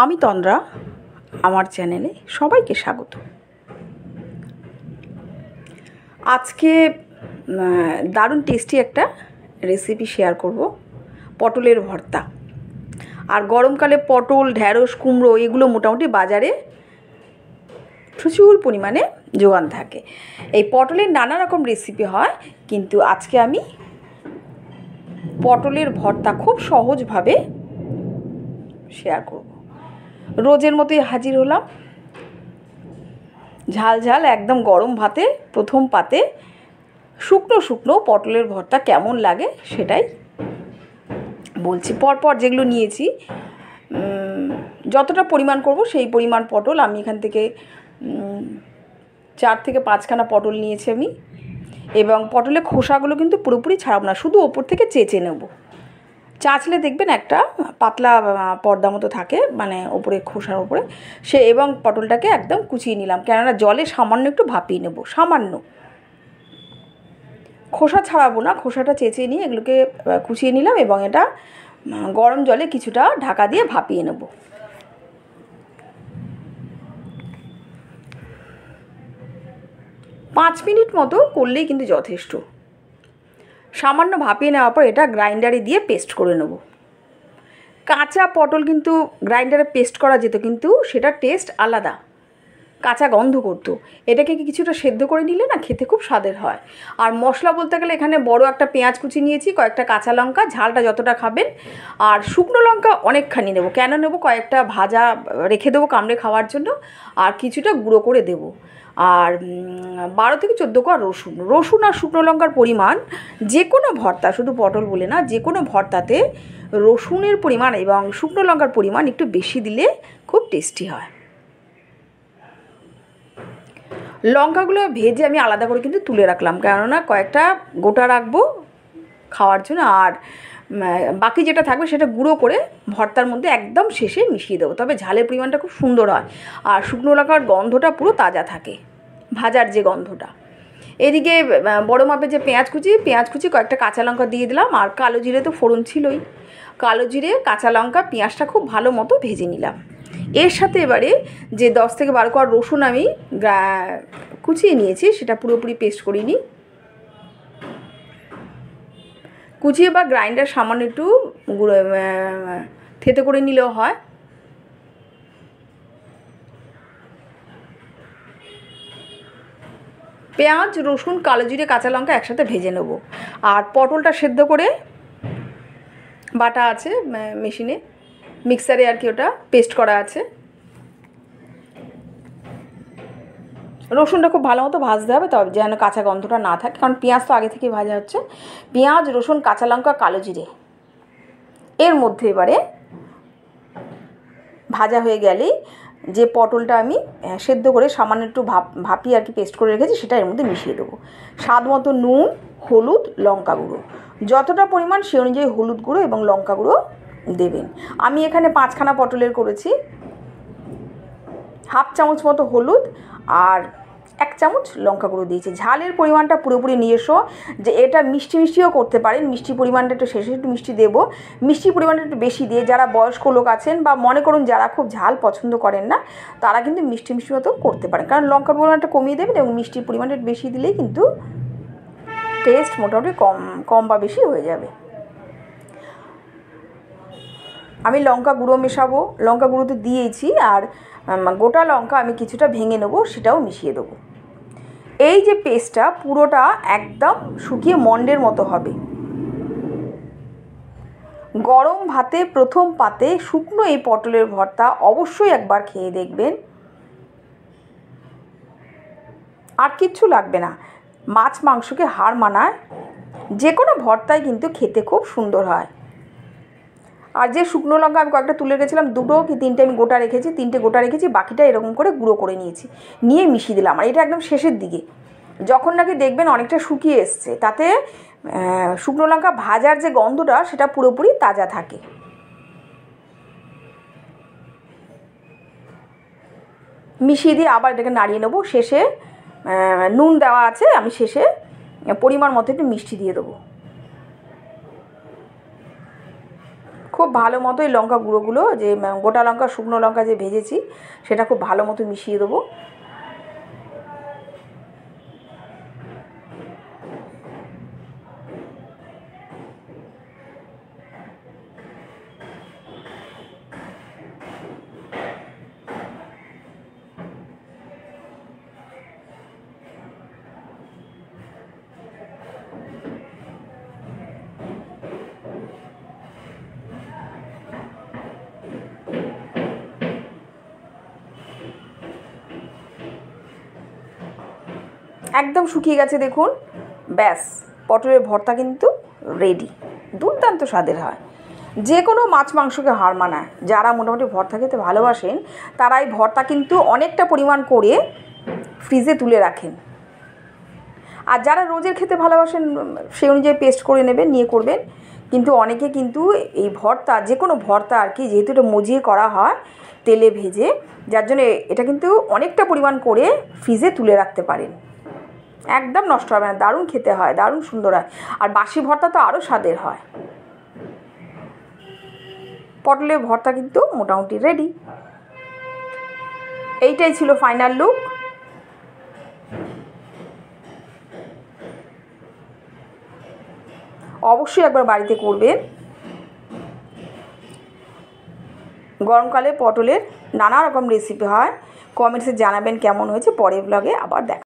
আমি তন্দ্রা আমার চ্যানেলে সবাইকে স্বাগত আজকে দারুণ টেস্টি একটা রেসিপি শেয়ার করব পটলের ভর্তা আর গরমকালে পটল ঢ্যাঁড়স কুমড়ো এগুলো মোটামুটি বাজারে প্রচুর পরিমাণে যোগান থাকে এই পটলের নানা রকম রেসিপি হয় কিন্তু আজকে আমি পটলের ভর্তা খুব সহজভাবে শেয়ার করব রোজের মতোই হাজির হলাম ঝাল ঝাল একদম গরম ভাতে প্রথম পাতে শুকনো শুকনো পটলের ভর্তা কেমন লাগে সেটাই বলছি পরপর যেগুলো নিয়েছি যতটা পরিমাণ করব সেই পরিমাণ পটল আমি এখান থেকে চার থেকে পাঁচখানা পটল নিয়েছি আমি এবং পটলের খোসাগুলো কিন্তু পুরোপুরি ছাড়াবো না শুধু ওপর থেকে চেঁচে নেবো চাচলে দেখবেন একটা পাতলা পর্দা মতো থাকে মানে ওপরে খোসার ওপরে সে এবং পটলটাকে একদম কুচিয়ে নিলাম কেননা জলে সামান্য একটু ভাপিয়ে নেব সামান্য খোসা ছাড়াবো না খোসাটা চেঁচিয়ে নিয়ে এগুলোকে কুচিয়ে নিলাম এবং এটা গরম জলে কিছুটা ঢাকা দিয়ে ভাপিয়ে নেব পাঁচ মিনিট মতো করলেই কিন্তু যথেষ্ট সামান্য ভাপিয়ে নেওয়ার পর এটা গ্রাইন্ডারে দিয়ে পেস্ট করে নেব কাঁচা পটল কিন্তু গ্রাইন্ডারে পেস্ট করা যেত কিন্তু সেটা টেস্ট আলাদা কাঁচা গন্ধ করতো এটাকে কিছুটা সেদ্ধ করে নিলে না খেতে খুব স্বাদের হয় আর মশলা বলতে গেলে এখানে বড় একটা পেঁয়াজ কুচি নিয়েছি কয়েকটা কাঁচা লঙ্কা ঝালটা যতটা খাবেন আর শুকনো লঙ্কা অনেকখানি নেব কেন নেব কয়েকটা ভাজা রেখে দেবো কামড়ে খাওয়ার জন্য আর কিছুটা গুঁড়ো করে দেবো আর বারো থেকে চোদ্দো কোয়া রসুন রসুন আর শুকনো লঙ্কার পরিমাণ যে কোনো ভর্তা শুধু পটল বলে না যে কোনো ভর্তাতে রসুনের পরিমাণ এবং শুকনো লঙ্কার পরিমাণ একটু বেশি দিলে খুব টেস্টি হয় লঙ্কাগুলো ভেজে আমি আলাদা করে কিন্তু তুলে রাখলাম কেননা কয়েকটা গোটা রাখবো খাওয়ার জন্য আর বাকি যেটা থাকবে সেটা গুঁড়ো করে ভর্তার মধ্যে একদম শেষে মিশিয়ে দেবো তবে ঝালের পরিমাণটা খুব সুন্দর হয় আর শুকনো লঙ্কার গন্ধটা পুরো তাজা থাকে ভাজার যে গন্ধটা এদিকে বড় মাপে যে পেঁয়াজ কুচি পেঁয়াজ কুচি কয়েকটা কাঁচা লঙ্কা দিয়ে দিলাম আর কালো জিরে তো ফোড়ন ছিলই কালো জিরে কাঁচা লঙ্কা পেঁয়াজটা খুব ভালো মতো ভেজে নিলাম এর সাথে এবারে যে দশ থেকে বারো কোয়ার রসুন আমি কুচিয়ে নিয়েছি সেটা পুরোপুরি পেস্ট করিনি কুচিয়ে বা গ্রাইন্ডার সামান্য একটু গুঁড়ো থেতে করে নিলেও হয় পেঁয়াজ রসুন কালো জিরে কাঁচা লঙ্কা একসাথে ভেজে নেব আর পটলটা সেদ্ধ করে বাটা আছে মেশিনে মিক্সারে আর কি ওটা পেস্ট করা আছে রসুনটা খুব ভালো মতো ভাজতে হবে তবে যেন কাঁচা গন্ধটা না থাকে কারণ পেঁয়াজ তো আগে থেকেই ভাজা হচ্ছে পেঁয়াজ রসুন কাঁচা লঙ্কা কালো জিরে এর মধ্যে এবারে ভাজা হয়ে গেলেই যে পটলটা আমি সেদ্ধ করে সামান্য একটু ভাপ ভাপিয়ে আর কি পেস্ট করে রেখেছি সেটা এর মধ্যে মিশিয়ে দেবো স্বাদ মতো নুন হলুদ লঙ্কা গুঁড়ো যতটা পরিমাণ সে অনুযায়ী হলুদ গুঁড়ো এবং লঙ্কা গুঁড়ো দেবেন আমি এখানে পাঁচখানা পটলের করেছি হাফ চামচ মতো হলুদ আর এক চামচ লঙ্কা গুঁড়ো দিয়েছি ঝালের পরিমাণটা পুরোপুরি নিজস্ব যে এটা মিষ্টি মিষ্টিও করতে পারেন মিষ্টি পরিমাণটা একটু শেষে একটু মিষ্টি দেবো মিষ্টি পরিমাণটা একটু বেশি দিয়ে যারা বয়স্ক লোক আছেন বা মনে করুন যারা খুব ঝাল পছন্দ করেন না তারা কিন্তু মিষ্টি মিষ্টি মতো করতে পারেন কারণ লঙ্কার পরিমাণটা কমিয়ে দেবেন এবং মিষ্টির পরিমাণটা বেশি দিলেই কিন্তু টেস্ট মোটামুটি কম কম বা বেশি হয়ে যাবে আমি লঙ্কা গুঁড়ো মেশাবো লঙ্কা গুঁড়ো তো দিয়েছি আর গোটা লঙ্কা আমি কিছুটা ভেঙে নেবো সেটাও মিশিয়ে দেবো এই যে পেস্টটা পুরোটা একদম শুকিয়ে মন্ডের মতো হবে গরম ভাতে প্রথম পাতে শুকনো এই পটলের ভর্তা অবশ্যই একবার খেয়ে দেখবেন আর কিচ্ছু লাগবে না মাছ মাংসকে হার মানায় যে কোনো ভর্তায় কিন্তু খেতে খুব সুন্দর হয় আর যে শুকনো লঙ্কা আমি কয়েকটা তুলে রেখেছিলাম দুটো কি তিনটে আমি গোটা রেখেছি তিনটে গোটা রেখেছি বাকিটা এরকম করে গুঁড়ো করে নিয়েছি নিয়ে মিশিয়ে দিলাম আর এটা একদম শেষের দিকে যখন নাকি দেখবেন অনেকটা শুকিয়ে এসছে তাতে শুকনো লঙ্কা ভাজার যে গন্ধটা সেটা পুরোপুরি তাজা থাকে মিশিয়ে দিয়ে আবার এটাকে নাড়িয়ে নেবো শেষে নুন দেওয়া আছে আমি শেষে পরিমাণ মতো একটু মিষ্টি দিয়ে দেবো খুব ভালো মতোই লঙ্কা গুঁড়োগুলো যে গোটা লঙ্কা শুকনো লঙ্কা যে ভেজেছি সেটা খুব ভালো মতো মিশিয়ে দেবো একদম শুকিয়ে গেছে দেখুন ব্যাস পটলের ভর্তা কিন্তু রেডি দুর্দান্ত স্বাদের হয় যে কোনো মাছ মাংসকে হার মানায় যারা মোটামুটি ভর্তা খেতে ভালোবাসেন তারাই ভর্তা কিন্তু অনেকটা পরিমাণ করে ফ্রিজে তুলে রাখেন আর যারা রোজের খেতে ভালোবাসেন সেই অনুযায়ী পেস্ট করে নেবেন নিয়ে করবেন কিন্তু অনেকে কিন্তু এই ভর্তা যে কোনো ভর্তা আর কি যেহেতু এটা মজিয়ে করা হয় তেলে ভেজে যার জন্য এটা কিন্তু অনেকটা পরিমাণ করে ফ্রিজে তুলে রাখতে পারেন একদম নষ্ট হবে না দারুণ খেতে হয় দারুণ সুন্দর হয় আর বাসি ভর্তা তো আরও স্বাদের হয় পটলের ভর্তা কিন্তু মোটামুটি রেডি এইটাই ছিল ফাইনাল লুক অবশ্যই একবার বাড়িতে করবেন গরমকালে পটলের নানা রকম রেসিপি হয় কমেন্টসে জানাবেন কেমন হয়েছে পরের ব্লগে আবার দেখা